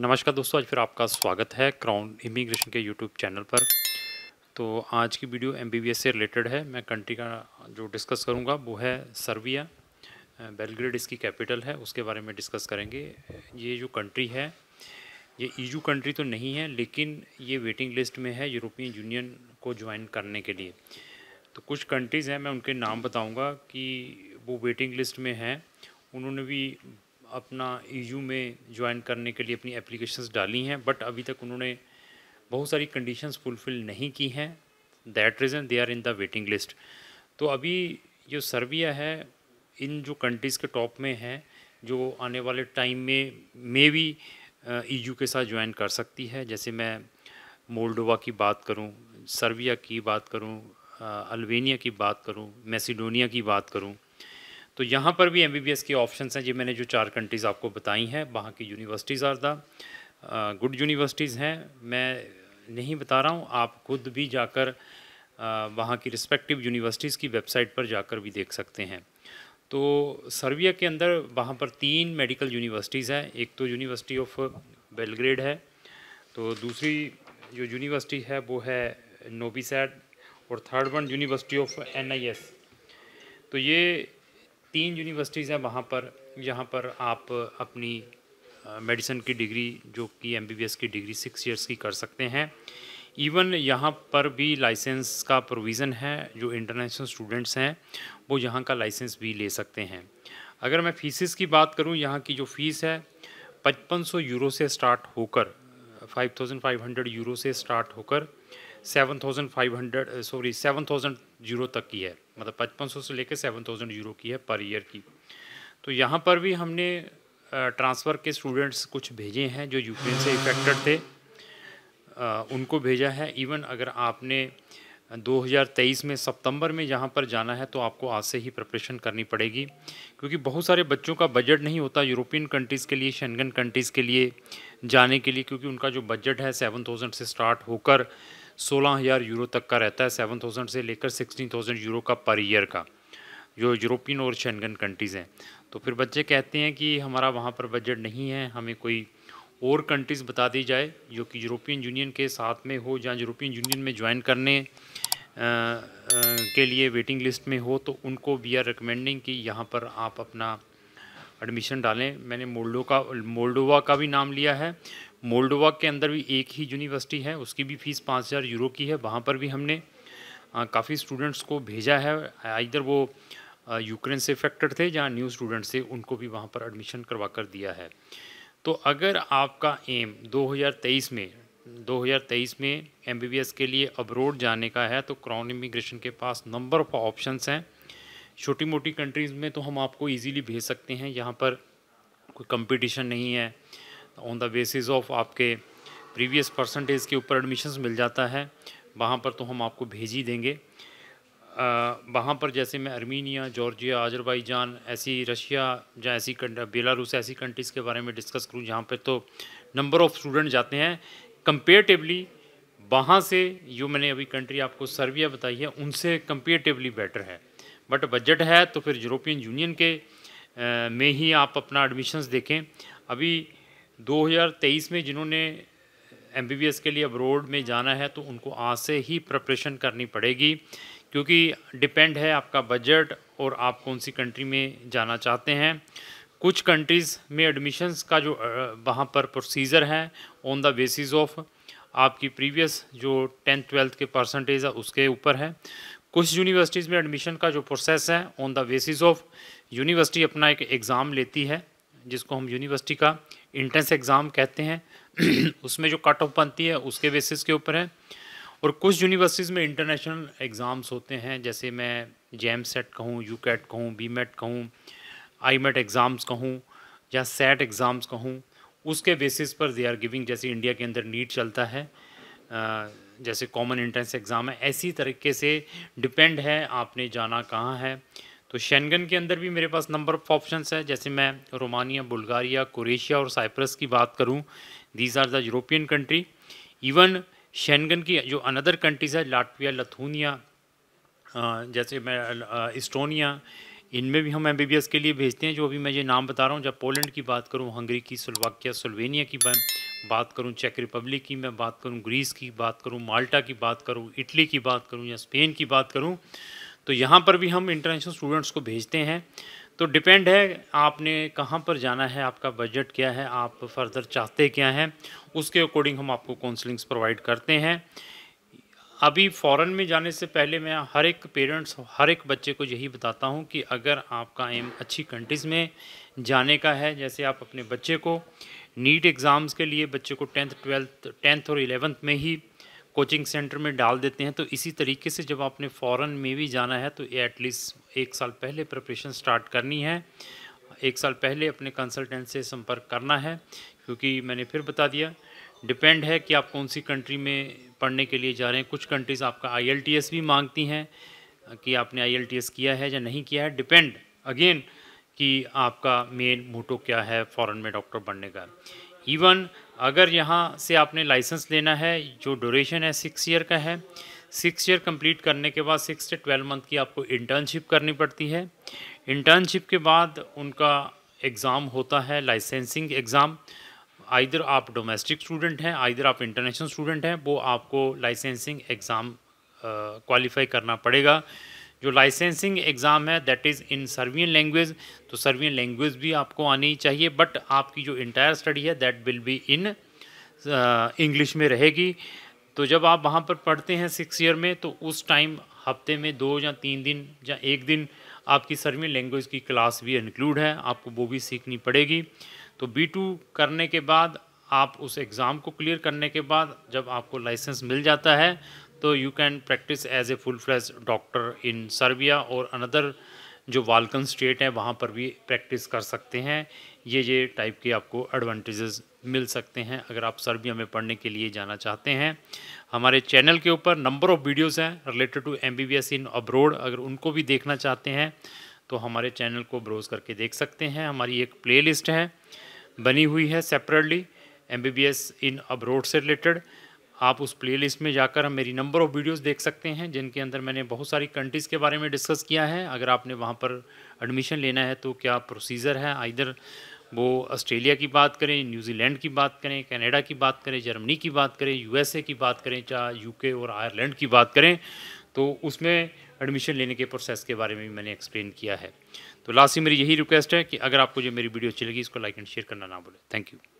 नमस्कार दोस्तों आज फिर आपका स्वागत है क्राउन इमिग्रेशन के यूट्यूब चैनल पर तो आज की वीडियो एम से रिलेटेड है मैं कंट्री का जो डिस्कस करूंगा वो है सर्बिया बेलग्रेड इसकी कैपिटल है उसके बारे में डिस्कस करेंगे ये जो कंट्री है ये ईयू e कंट्री तो नहीं है लेकिन ये वेटिंग लिस्ट में है यूरोपियन यूनियन को ज्वाइन करने के लिए तो कुछ कंट्रीज़ हैं मैं उनके नाम बताऊँगा कि वो वेटिंग लिस्ट में हैं उन्होंने भी अपना ईयू में ज्वाइन करने के लिए अपनी एप्लीकेशंस डाली हैं बट अभी तक उन्होंने बहुत सारी कंडीशंस फुलफ़िल नहीं की हैं that reason they are in the waiting list तो अभी जो सर्बिया है इन जो कंट्रीज़ के टॉप में है जो आने वाले टाइम में मे भी ईयू के साथ ज्वाइन कर सकती है जैसे मैं मोल्डोवा की बात करूँ सर्बिया की बात करूँ अल्बेनिया की बात करूँ मैसिडोनिया की बात करूँ तो यहाँ पर भी एम बी बी एस के ऑप्शन हैं जी मैंने जो चार कंट्रीज़ आपको बताई हैं वहाँ की universities are the good universities हैं मैं नहीं बता रहा हूँ आप खुद भी जाकर uh, वहाँ की रिस्पेक्टिव यूनिवर्सिटीज़ की वेबसाइट पर जाकर भी देख सकते हैं तो सर्बिया के अंदर वहाँ पर तीन मेडिकल यूनिवर्सिटीज़ हैं एक तो यूनिवर्सिटी ऑफ बेलग्रेड है तो दूसरी जो यूनिवर्सिटी है वो है नोबीसैट और third one university of Nis तो ये तीन यूनिवर्सिटीज़ हैं वहाँ पर जहाँ पर आप अपनी मेडिसिन की डिग्री जो कि एमबीबीएस की डिग्री सिक्स इयर्स की कर सकते हैं इवन यहाँ पर भी लाइसेंस का प्रोविज़न है जो इंटरनेशनल स्टूडेंट्स हैं वो यहाँ का लाइसेंस भी ले सकते हैं अगर मैं फीसिस की बात करूँ यहाँ की जो फ़ीस है 5500 यूरो से स्टार्ट होकर 5500 यूरो से स्टार्ट होकर seven thousand five hundred sorry seven thousand zero तक की है मतलब पचपन सौ से लेकर सेवन थाउजेंड जीरो की है पर ईयर की तो यहाँ पर भी हमने ट्रांसफ़र के स्टूडेंट्स कुछ भेजे हैं जो यूक्रेन से इफेक्टेड थे उनको भेजा है इवन अगर आपने 2023 में सितंबर में जहाँ पर जाना है तो आपको आज से ही प्रिपरेशन करनी पड़ेगी क्योंकि बहुत सारे बच्चों का बजट नहीं होता यूरोपियन कंट्रीज़ के लिए शेंगन कंट्रीज़ के लिए जाने के लिए क्योंकि उनका जो बजट है सेवन थाउजेंड से स्टार्ट होकर सोलह हज़ार यूरो तक का रहता है सेवन थाउजेंड से लेकर सिक्सटीन थाउजेंड यूरो का पर ईयर का जो यूरोपियन और शेंगन कंट्रीज़ हैं तो फिर बच्चे कहते हैं कि हमारा वहाँ पर बजट नहीं है हमें कोई और कंट्रीज़ बता दी जाए जो कि यूरोपियन यूनियन के साथ में हो या यूरोपियन यूनियन में ज्वाइन करने आ, आ, के लिए वेटिंग लिस्ट में हो तो उनको वी आर रिकमेंडिंग कि यहाँ पर आप अपना एडमिशन डालें मैंने मोल्डो का मोल्डोवा का भी नाम लिया है मोल्डोवा के अंदर भी एक ही यूनिवर्सिटी है उसकी भी फीस पाँच हज़ार यूरो की है वहाँ पर भी हमने काफ़ी स्टूडेंट्स को भेजा है इधर वो यूक्रेन से इफेक्टेड थे जहाँ न्यू स्टूडेंट्स थे उनको भी वहाँ पर एडमिशन करवा कर दिया है तो अगर आपका एम 2023 में 2023 में एम के लिए अब्रोड जाने का है तो क्राउन इमिग्रेशन के पास नंबर ऑफ ऑप्शंस हैं छोटी मोटी कंट्रीज़ में तो हम आपको इजीली भेज सकते हैं यहाँ पर कोई कंपटीशन नहीं है ऑन द बेसिस ऑफ आपके प्रीवियस परसेंटेज के ऊपर एडमिशन्स मिल जाता है वहाँ पर तो हम आपको भेज ही देंगे वहाँ पर जैसे मैं अर्मीनिया जॉर्जिया आजरबाईजान ऐसी रशिया या ऐसी बेलारूस ऐसी कंट्रीज़ के बारे में डिस्कस करूँ जहाँ पर तो नंबर ऑफ़ स्टूडेंट जाते हैं कंपेटिवली वहाँ से जो मैंने अभी कंट्री आपको सर्बिया बताई है उनसे कंपेरेटिवली बेटर है बट बजट है तो फिर यूरोपियन यूनियन के आ, में ही आप अपना एडमिशन्स देखें अभी 2023 में जिन्होंने एम के लिए अब्रोड में जाना है तो उनको आज से ही प्रपरेशन करनी पड़ेगी क्योंकि डिपेंड है आपका बजट और आप कौन सी कंट्री में जाना चाहते हैं कुछ कंट्रीज़ में एडमिशन्स का जो वहाँ पर प्रोसीजर है ऑन द बेसिस ऑफ आपकी प्रीवियस जो टेंथ ट्वेल्थ के परसेंटेज है उसके ऊपर है कुछ यूनिवर्सिटीज़ में एडमिशन का जो प्रोसेस है on the basis of university अपना एक एग्ज़ाम लेती है जिसको हम यूनिवर्सिटी का इंट्रेंस एग्ज़ाम कहते हैं उसमें जो कट ऑफ बनती है उसके बेसिस के ऊपर है और कुछ यूनिवर्सिटीज़ में इंटरनेशनल एग्ज़ाम्स होते हैं जैसे मैं जे सेट कहूँ यू कैट कहूँ बी मेट कहूँ आई मेट एग्ज़ाम्स कहूँ या सेट एग्ज़ाम्स कहूँ उसके बेसिस पर दे आर गिविंग जैसे इंडिया के अंदर नीट चलता है जैसे कॉमन एंट्रेंस एग्ज़ाम है ऐसी तरीके से डिपेंड है आपने जाना कहाँ है तो शेंगन के अंदर भी मेरे पास नंबर ऑफ ऑप्शंस है जैसे मैं रोमानिया बुल्गारिया कोरेशिया और साइप्रस की बात करूँ these are the European country even Schengen की जो अनदर कंट्रीज़ है लाटविया लथूनिया जैसे मैं इस्टोनिया इनमें भी हम एम के लिए भेजते हैं जो अभी मैं ये नाम बता रहा हूँ जब पोलैंड की बात करूँ हंगरी की सुलवाकिया सुलवेनिया की बात करूँ चेक रिपब्लिक की मैं बात करूँ ग्रीस की बात करूँ माल्टा की बात करूँ इटली की बात करूँ या स्पेन की बात करूँ तो यहाँ पर भी हम इंटरनेशनल स्टूडेंट्स को भेजते हैं तो डिपेंड है आपने कहाँ पर जाना है आपका बजट क्या है आप फर्दर चाहते क्या हैं उसके अकॉर्डिंग हम आपको काउंसलिंग्स प्रोवाइड करते हैं अभी फ़ॉरन में जाने से पहले मैं हर एक पेरेंट्स हर एक बच्चे को यही बताता हूँ कि अगर आपका एम अच्छी कंट्रीज़ में जाने का है जैसे आप अपने बच्चे को नीट एग्ज़ाम्स के लिए बच्चे को टेंथ ट्वेल्थ टेंथ और इलेवेंथ में ही कोचिंग सेंटर में डाल देते हैं तो इसी तरीके से जब आपने फ़ौरन में भी जाना है तो एटलीस्ट एक साल पहले प्रिपरेशन स्टार्ट करनी है एक साल पहले अपने कंसल्टेंट से संपर्क करना है क्योंकि मैंने फिर बता दिया डिपेंड है कि आप कौन सी कंट्री में पढ़ने के लिए जा रहे हैं कुछ कंट्रीज़ आपका आई भी मांगती हैं कि आपने आई किया है या नहीं किया है डिपेंड अगेन कि आपका मेन मोटो क्या है फॉरन में डॉक्टर बनने का इवन अगर यहाँ से आपने लाइसेंस लेना है जो ड्यूरेशन है सिक्स ईयर का है सिक्स ईयर कंप्लीट करने के बाद सिक्स से ट्वेल्व मंथ की आपको इंटर्नशिप करनी पड़ती है इंटर्नशिप के बाद उनका एग्ज़ाम होता है लाइसेंसिंग एग्ज़ाम आइधर आप डोमेस्टिक स्टूडेंट हैं आइधर आप इंटरनेशनल स्टूडेंट हैं वो आपको लाइसेंसिंग एग्ज़ाम क्वालिफाई करना पड़ेगा जो लाइसेंसिंग एग्ज़ाम है that is in Serbian language तो सर्वियन लैंग्वेज भी आपको आनी चाहिए बट आपकी जो इंटायर स्टडी है that will be in English में रहेगी तो जब आप वहाँ पर पढ़ते हैं सिक्स ईयर में तो उस टाइम हफ्ते में दो या तीन दिन या एक दिन आपकी सर्वियन लैंग्वेज की क्लास भी इंक्लूड है आपको वो भी सीखनी पड़ेगी तो बी टू करने के बाद आप उस एग्ज़ाम को क्लियर करने के बाद जब आपको लाइसेंस मिल जाता है तो you can practise as a full fledged doctor in Serbia और अनदर जो वालकन स्टेट हैं वहाँ पर भी प्रैक्टिस कर सकते हैं ये ये टाइप के आपको एडवांटेजेस मिल सकते हैं अगर आप सर्बिया में पढ़ने के लिए जाना चाहते हैं हमारे चैनल के ऊपर नंबर ऑफ़ वीडियोस हैं related to M in abroad अगर उनको भी देखना चाहते हैं तो हमारे चैनल को ब्रोज़ करके देख सकते हैं हमारी एक प्ले है बनी हुई है सेपरेटली एम इन अब्रोड से रिलेटेड आप उस प्लेलिस्ट में जाकर मेरी नंबर ऑफ़ वीडियोस देख सकते हैं जिनके अंदर मैंने बहुत सारी कंट्रीज़ के बारे में डिस्कस किया है अगर आपने वहाँ पर एडमिशन लेना है तो क्या प्रोसीजर है आइधर वो ऑस्ट्रेलिया की बात करें न्यूजीलैंड की बात करें कनाडा की बात करें जर्मनी की बात करें यूएसए की बात करें चाहे यूके और आयरलैंड की बात करें तो उसमें एडमिशन लेने के प्रोसेस के बारे में भी मैंने एक्सप्लेन किया है तो लास्ट ही मेरी यही रिक्वेस्ट है कि अगर आपको जो मेरी वीडियो अच्छी लगी इसको लाइक एंड शेयर करना ना भूलें थैंक यू